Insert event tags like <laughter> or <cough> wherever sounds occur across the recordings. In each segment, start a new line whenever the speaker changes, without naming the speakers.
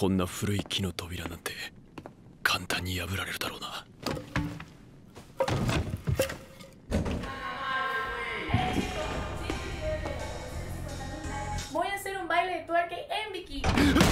こんな古い木の扉なんて簡単に破られるだろうな。イレン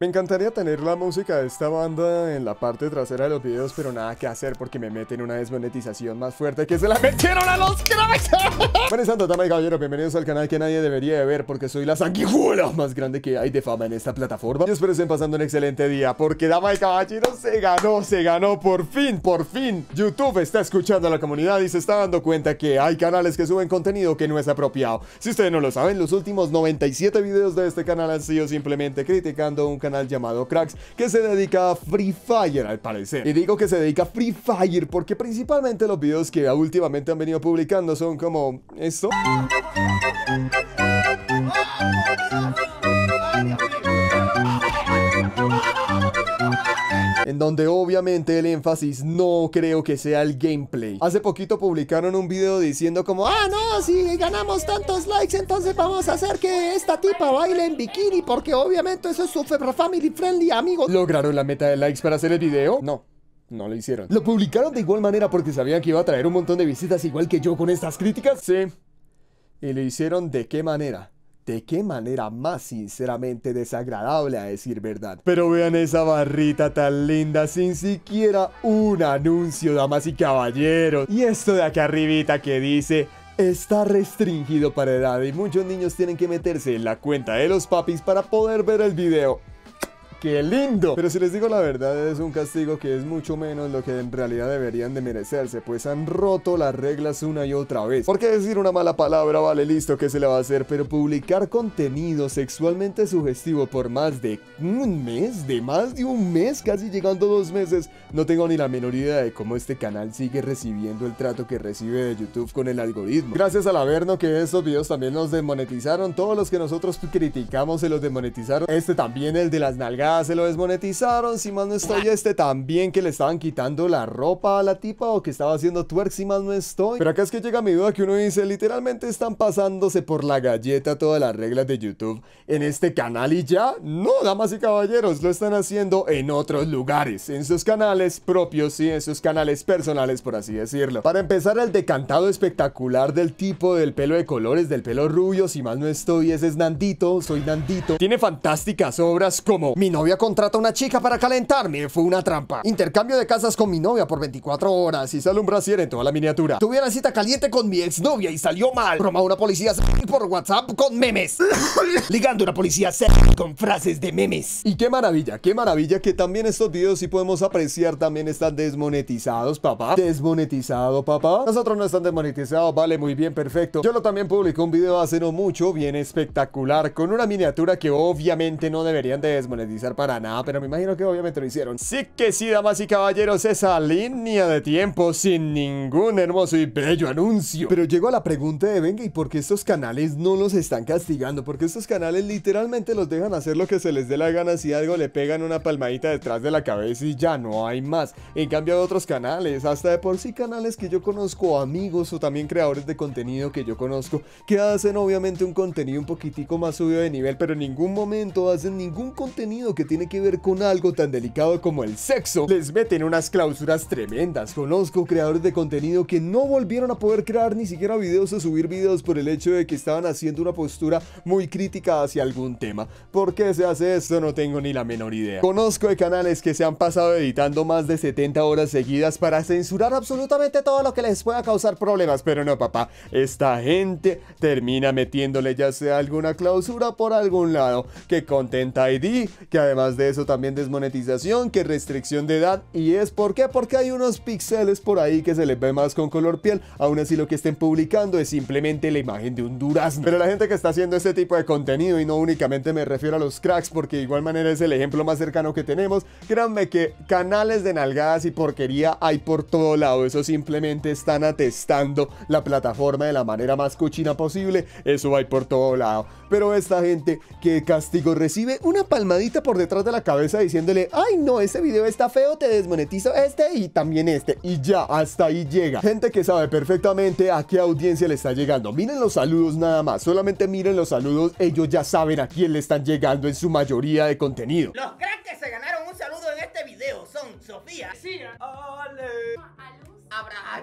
Me encantaría tener la música de esta banda en la parte trasera de los videos, pero nada que hacer porque me meten una desmonetización más fuerte que se la <laughs> metieron a los cracks. <laughs> Buenas santo, Dama y Caballero, bienvenidos al canal que nadie debería de ver porque soy la sanguijuela más grande que hay de fama en esta plataforma. Y espero estén pasando un excelente día porque Dama y Caballero se ganó, se ganó por fin, por fin. YouTube está escuchando a la comunidad y se está dando cuenta que hay canales que suben contenido que no es apropiado. Si ustedes no lo saben, los últimos 97 videos de este canal han sido simplemente criticando un canal llamado Cracks que se dedica a Free Fire al parecer. Y digo que se dedica a Free Fire porque principalmente los videos que últimamente han venido publicando son como esto. en donde obviamente el énfasis no creo que sea el gameplay. Hace poquito publicaron un video diciendo como, ah, no, si ganamos tantos likes, entonces vamos a hacer que esta tipa baile en bikini, porque obviamente eso es super family friendly, amigo ¿Lograron la meta de likes para hacer el video? No no lo hicieron. ¿Lo publicaron de igual manera porque sabían que iba a traer un montón de visitas igual que yo con estas críticas? Sí. ¿Y lo hicieron de qué manera? de qué manera más sinceramente desagradable a decir verdad. Pero vean esa barrita tan linda sin siquiera un anuncio, damas y caballeros. Y esto de acá arribita que dice... Está restringido para edad y muchos niños tienen que meterse en la cuenta de los papis para poder ver el video. ¡Qué lindo! Pero si les digo la verdad, es un castigo que es mucho menos lo que en realidad deberían de merecerse, pues han roto las reglas una y otra vez. ¿Por qué decir una mala palabra vale listo ¿qué se le va a hacer, pero publicar contenido sexualmente sugestivo por más de un mes, de más de un mes, casi llegando a dos meses, no tengo ni la menor idea de cómo este canal sigue recibiendo el trato que recibe de YouTube con el algoritmo. Gracias al Averno que esos videos también nos demonetizaron, todos los que nosotros criticamos se los demonetizaron, este también el de las nalgadas se lo desmonetizaron, si más no estoy ah. este también que le estaban quitando la ropa a la tipa o que estaba haciendo twerk, si más no estoy. Pero acá es que llega mi duda que uno dice, literalmente están pasándose por la galleta todas las reglas de YouTube en este canal y ya. No, damas y caballeros, lo están haciendo en otros lugares, en sus canales propios y en sus canales personales, por así decirlo. Para empezar, el decantado espectacular del tipo del pelo de colores, del pelo rubio, si más no estoy, ese es Nandito, soy Nandito. Tiene fantásticas obras como Mi novia contrata a una chica para calentarme. Fue una trampa. Intercambio de casas con mi novia por 24 horas y sale un brasier en toda la miniatura. Tuve una cita caliente con mi exnovia y salió mal. Broma una policía <laughs> por WhatsApp con memes. <laughs> Ligando una policía con frases de memes. Y qué maravilla, qué maravilla que también estos videos si podemos apreciar también están desmonetizados, papá. Desmonetizado, papá. Nosotros no están desmonetizados, vale, muy bien, perfecto. Yo lo también publicé un video hace no mucho, bien espectacular, con una miniatura que obviamente no deberían de desmonetizar para nada, pero me imagino que obviamente lo hicieron. Sí que sí, damas y caballeros, esa línea de tiempo sin ningún hermoso y bello anuncio. Pero llego a la pregunta de, venga, ¿y por qué estos canales no los están castigando? Porque estos canales literalmente los dejan hacer lo que se les dé la gana si algo le pegan una palmadita detrás de la cabeza y ya no hay más. En cambio de otros canales, hasta de por sí canales que yo conozco, amigos o también creadores de contenido que yo conozco, que hacen obviamente un contenido un poquitico más subido de nivel, pero en ningún momento hacen ningún contenido que tiene que ver con algo tan delicado como el sexo, les meten unas clausuras tremendas. Conozco creadores de contenido que no volvieron a poder crear ni siquiera videos o subir videos por el hecho de que estaban haciendo una postura muy crítica hacia algún tema. ¿Por qué se hace esto? No tengo ni la menor idea. Conozco de canales que se han pasado editando más de 70 horas seguidas para censurar absolutamente todo lo que les pueda causar problemas, pero no papá, esta gente termina metiéndole ya sea alguna clausura por algún lado, que y ID, que además de eso también desmonetización, que restricción de edad. ¿Y es por Porque hay unos píxeles por ahí que se les ve más con color piel. Aún así lo que estén publicando es simplemente la imagen de un durazno. Pero la gente que está haciendo este tipo de contenido, y no únicamente me refiero a los cracks, porque igual manera es el ejemplo más cercano que tenemos, créanme que canales de nalgadas y porquería hay por todo lado. Eso simplemente están atestando la plataforma de la manera más cochina posible. Eso hay por todo lado. Pero esta gente que castigo recibe una palmadita por detrás de la cabeza diciéndole, ay no, ese video está feo, te desmonetizo este y también este. Y ya, hasta ahí llega. Gente que sabe perfectamente a qué audiencia le está llegando. Miren los saludos nada más, solamente miren los saludos, ellos ya saben a quién le están llegando en su mayoría de contenido. Los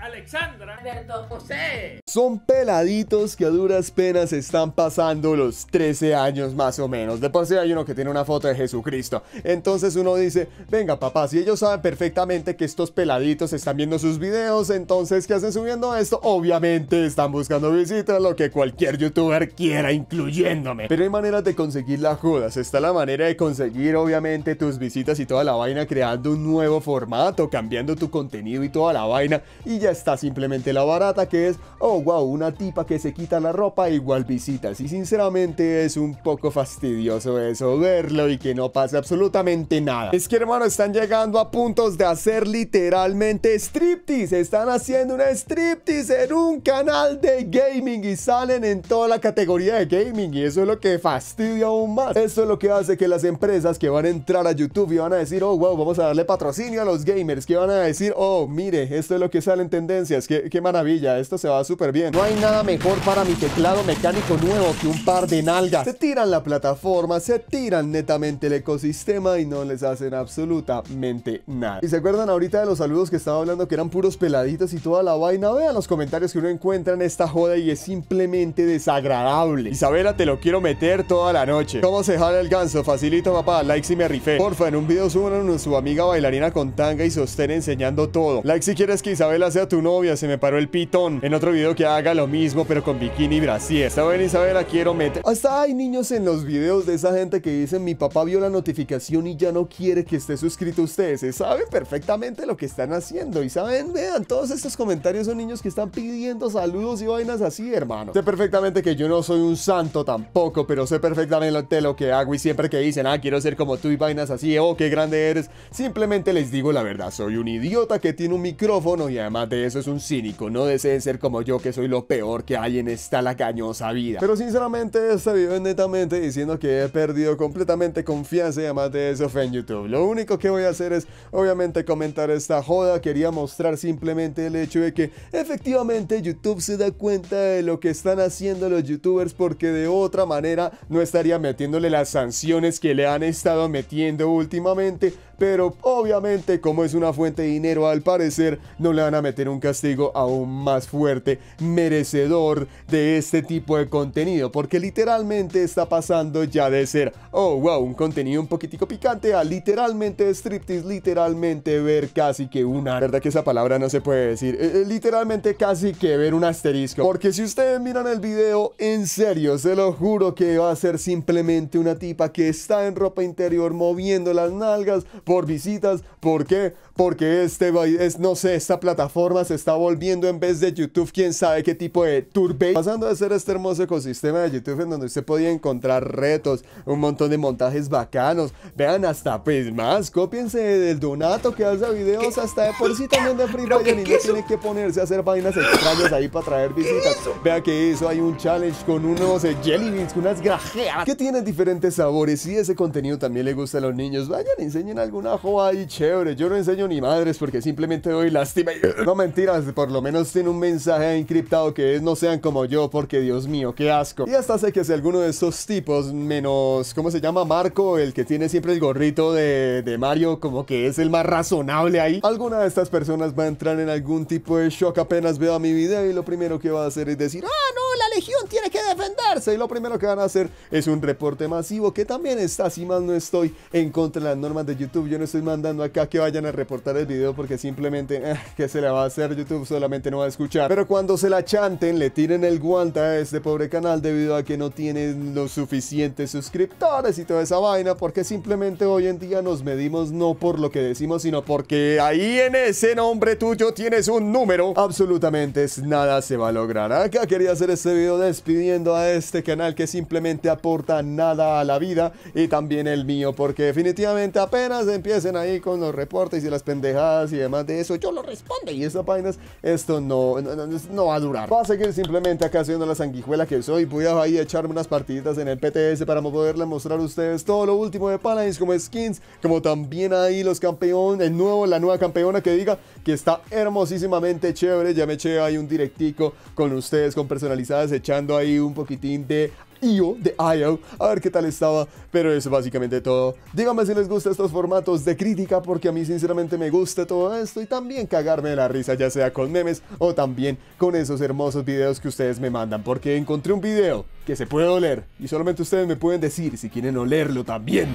Alexandra, Alberto, José. Son peladitos que a duras penas están pasando los 13 años más o menos. De por hay uno que tiene una foto de Jesucristo. Entonces uno dice, venga papá, si ellos saben perfectamente que estos peladitos están viendo sus videos, entonces ¿qué hacen subiendo esto? Obviamente están buscando visitas, lo que cualquier youtuber quiera, incluyéndome. Pero hay maneras de conseguir las jodas. Está la manera de conseguir obviamente tus visitas y toda la vaina creando un nuevo formato, cambiando tu contenido y toda la vaina y ya está simplemente la barata que es, oh wow, una tipa que se quita la ropa igual visitas y sinceramente es un poco fastidioso eso verlo y que no pase absolutamente nada. Es que hermano están llegando a puntos de hacer literalmente striptease, están haciendo una striptease en un canal de gaming y salen en toda la categoría de gaming y eso es lo que fastidia aún más. Eso es lo que hace que las empresas que van a entrar a YouTube y van a decir, oh wow, vamos a darle patrocinio a los gamers, que van a decir, oh mire, esto es lo que sale tendencias. Qué, maravilla, esto se va súper bien. No hay nada mejor para mi teclado mecánico nuevo que un par de nalgas. Se tiran la plataforma, se tiran netamente el ecosistema y no les hacen absolutamente nada. ¿Y se acuerdan ahorita de los saludos que estaba hablando que eran puros peladitos y toda la vaina? Vean los comentarios que uno encuentra en esta joda y es simplemente desagradable. Isabela, te lo quiero meter toda la noche. ¿Cómo se jala el ganso? Facilito, papá. Like si me rifé. Porfa, en un video suban a su amiga bailarina con tanga y sostén enseñando todo. Like si quieres que Isabela sea tu novia, se me paró el pitón. En otro video que haga lo mismo, pero con bikini y brasier. bien, Isabela, quiero meter. Hasta hay niños en los videos de esa gente que dicen, mi papá vio la notificación y ya no quiere que esté suscrito a ustedes. Se perfectamente lo que están haciendo. Y saben, vean, todos estos comentarios son niños que están pidiendo saludos y vainas así, hermano. Sé perfectamente que yo no soy un santo tampoco, pero sé perfectamente lo que hago y siempre que dicen, ah, quiero ser como tú y vainas así, oh, qué grande eres, simplemente les digo la verdad, soy un idiota que tiene un micrófono y además además de eso es un cínico, no deseen ser como yo que soy lo peor que hay en esta lagañosa vida. Pero sinceramente este video netamente diciendo que he perdido completamente confianza y además de eso en YouTube. Lo único que voy a hacer es obviamente comentar esta joda, quería mostrar simplemente el hecho de que efectivamente YouTube se da cuenta de lo que están haciendo los youtubers porque de otra manera no estaría metiéndole las sanciones que le han estado metiendo últimamente pero obviamente como es una fuente de dinero al parecer no le van a meter un castigo aún más fuerte, merecedor de este tipo de contenido, porque literalmente está pasando ya de ser, oh wow, un contenido un poquitico picante a literalmente striptease, literalmente ver casi que una, verdad que esa palabra no se puede decir, eh, eh, literalmente casi que ver un asterisco, porque si ustedes miran el video, en serio, se lo juro que va a ser simplemente una tipa que está en ropa interior moviendo las nalgas, por visitas. ¿Por qué? Porque este es, no sé, esta plataforma se está volviendo en vez de YouTube, quién sabe qué tipo de Turbe? Pasando a ser este hermoso ecosistema de YouTube en donde usted podía encontrar retos, un montón de montajes bacanos. Vean hasta pues más, copiense del Donato que hace videos hasta de por sí también de Free Fire y tiene que ponerse a hacer vainas extrañas ahí para traer visitas. Vea que eso hay un challenge con unos eh, jelly beans, con unas grajeas que tienen diferentes sabores y ese contenido también le gusta a los niños. Vayan, enseñen algo una joa ahí chévere. Yo no enseño ni madres porque simplemente doy lástima. <laughs> No mentiras, por lo menos tiene un mensaje encriptado que es no sean como yo porque Dios mío, qué asco. Y hasta sé que si alguno de estos tipos, menos, ¿cómo se llama? Marco, el que tiene siempre el gorrito de, de Mario, como que es el más razonable ahí. Alguna de estas personas va a entrar en algún tipo de shock apenas veo a mi video y lo primero que va a hacer es decir, ah, no, defenderse. Y lo primero que van a hacer es un reporte masivo que también está, si más no estoy, en contra de las normas de YouTube. Yo no estoy mandando acá que vayan a reportar el video porque simplemente, eh, ¿qué que se le va a hacer? YouTube solamente no va a escuchar. Pero cuando se la chanten, le tiren el guanta a este pobre canal debido a que no tiene los suficientes suscriptores y toda esa vaina porque simplemente hoy en día nos medimos no por lo que decimos, sino porque ahí en ese nombre tuyo tienes un número. Absolutamente nada se va a lograr. Acá quería hacer este video despidiendo a este canal que simplemente aporta nada a la vida y también el mío, porque definitivamente apenas empiecen ahí con los reportes y las pendejadas y demás de eso, yo lo respondo y estas páginas, esto no, no, va a durar. Va a seguir simplemente acá haciendo la sanguijuela que soy, voy a ahí echarme unas partiditas en el PTS para poderle mostrar a ustedes todo lo último de Paladins como skins, como también ahí los campeones, el nuevo, la nueva campeona que diga que está hermosísimamente chévere, ya me eché ahí un directico con ustedes, con personalizadas, echando ahí un un poquitín de IO, de IO, a ver qué tal estaba, pero eso es básicamente todo. Díganme si les gusta estos formatos de crítica, porque a mí sinceramente me gusta todo esto y también cagarme de la risa, ya sea con memes o también con esos hermosos videos que ustedes me mandan, porque encontré un video que se puede oler y solamente ustedes me pueden decir si quieren olerlo también.